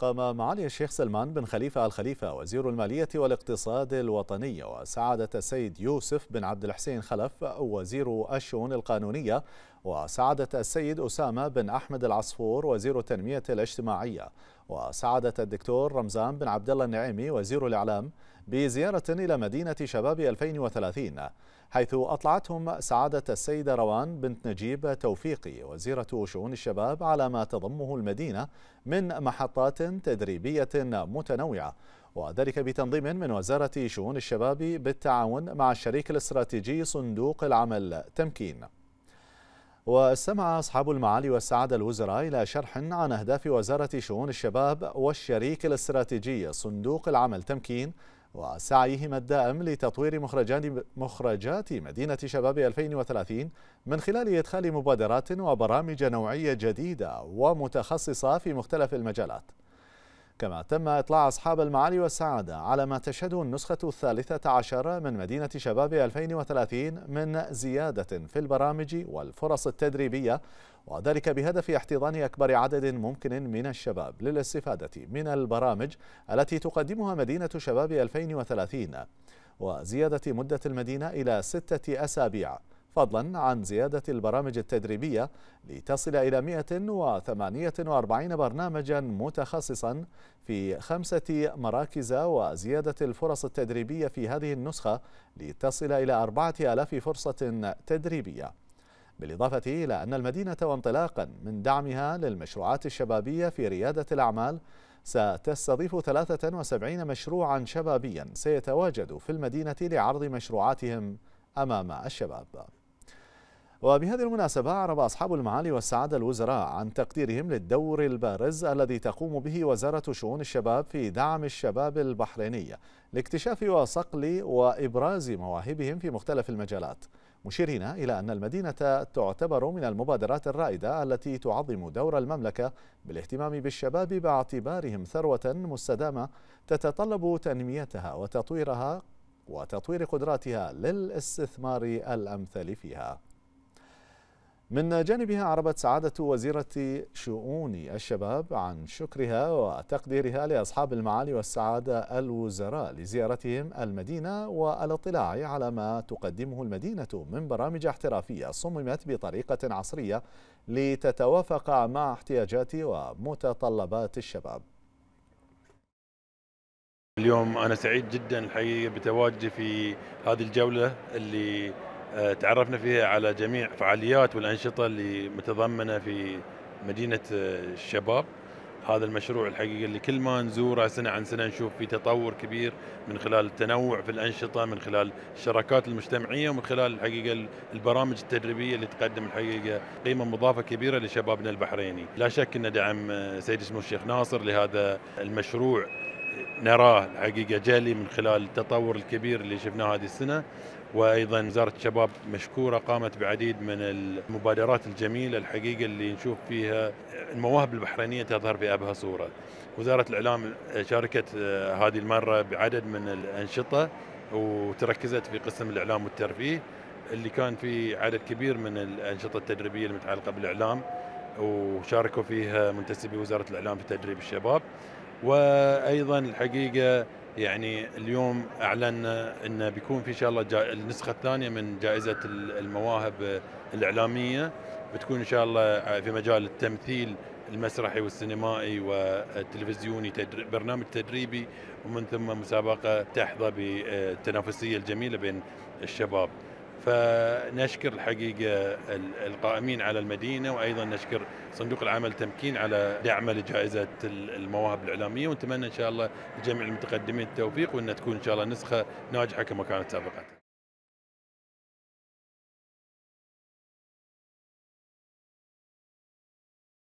قام معالي الشيخ سلمان بن خليفة الخليفة وزير المالية والاقتصاد الوطني وسعادة السيد يوسف بن عبد الحسين خلف وزير الشؤون القانونية وسعادة السيد أسامة بن أحمد العصفور وزير التنمية الاجتماعية وسعادة الدكتور رمزان بن عبد الله النعيمي وزير الإعلام بزيارة إلى مدينة شباب 2030 حيث أطلعتهم سعادة السيدة روان بنت نجيب توفيقي وزيرة شؤون الشباب على ما تضمه المدينة من محطات تدريبية متنوعة وذلك بتنظيم من وزارة شؤون الشباب بالتعاون مع الشريك الاستراتيجي صندوق العمل تمكين واستمع أصحاب المعالي والسعادة الوزراء إلى شرح عن أهداف وزارة شؤون الشباب والشريك الاستراتيجي صندوق العمل تمكين وسعيهما الدائم لتطوير مخرجات مدينة شباب 2030 من خلال إدخال مبادرات وبرامج نوعية جديدة ومتخصصة في مختلف المجالات كما تم إطلاع أصحاب المعالي والسعادة على ما تشهده النسخة الثالثة عشر من مدينة شباب 2030 من زيادة في البرامج والفرص التدريبية وذلك بهدف احتضان أكبر عدد ممكن من الشباب للاستفادة من البرامج التي تقدمها مدينة شباب 2030 وزيادة مدة المدينة إلى ستة أسابيع فضلا عن زيادة البرامج التدريبية لتصل إلى 148 برنامجا متخصصا في خمسة مراكز وزيادة الفرص التدريبية في هذه النسخة لتصل إلى 4000 فرصة تدريبية بالإضافة إلى أن المدينة وانطلاقا من دعمها للمشروعات الشبابية في ريادة الأعمال ستستضيف 73 مشروعا شبابيا سيتواجد في المدينة لعرض مشروعاتهم أمام الشباب وبهذه المناسبة أعرب أصحاب المعالي والسعادة الوزراء عن تقديرهم للدور البارز الذي تقوم به وزارة شؤون الشباب في دعم الشباب البحريني لاكتشاف وصقل وإبراز مواهبهم في مختلف المجالات مشيرين إلى أن المدينة تعتبر من المبادرات الرائدة التي تعظم دور المملكة بالاهتمام بالشباب باعتبارهم ثروة مستدامة تتطلب تنميتها وتطويرها وتطوير قدراتها للاستثمار الأمثل فيها من جانبها عربت سعادة وزيرة شؤون الشباب عن شكرها وتقديرها لأصحاب المعالي والسعادة الوزراء لزيارتهم المدينة والاطلاع على ما تقدمه المدينة من برامج احترافية صممت بطريقة عصرية لتتوافق مع احتياجات ومتطلبات الشباب اليوم أنا سعيد جدا الحقيقة بتواجدي في هذه الجولة اللي آه، تعرفنا فيها على جميع فعاليات والأنشطة اللي متضمنة في مدينة آه، الشباب هذا المشروع الحقيقة اللي كل ما نزوره سنة عن سنة نشوف فيه تطور كبير من خلال التنوع في الأنشطة من خلال الشراكات المجتمعية ومن خلال الحقيقة البرامج التدريبية اللي تقدم الحقيقة قيمة مضافة كبيرة لشبابنا البحريني لا شك أن دعم آه، سيد سمو الشيخ ناصر لهذا المشروع نراه الحقيقه جالي من خلال التطور الكبير اللي شفناه هذه السنه وايضا وزاره الشباب مشكوره قامت بعديد من المبادرات الجميله الحقيقه اللي نشوف فيها المواهب البحرينيه تظهر في ابهى صوره. وزاره الاعلام شاركت آه، هذه المره بعدد من الانشطه وتركزت في قسم الاعلام والترفيه اللي كان في عدد كبير من الانشطه التدريبيه المتعلقه بالاعلام وشاركوا فيها منتسبي وزاره الاعلام في تدريب الشباب. وايضا الحقيقه يعني اليوم اعلنا انه بيكون في ان شاء الله النسخه الثانيه من جائزه المواهب الاعلاميه بتكون ان شاء الله في مجال التمثيل المسرحي والسينمائي والتلفزيوني برنامج تدريبي ومن ثم مسابقه تحظى بالتنافسيه الجميله بين الشباب. فنشكر الحقيقة القائمين على المدينة وأيضا نشكر صندوق العمل تمكين على دعمه لجائزة المواهب الإعلامية ونتمنى إن شاء الله لجميع المتقدمين التوفيق وأن تكون إن شاء الله نسخة ناجحة كما كانت سابقا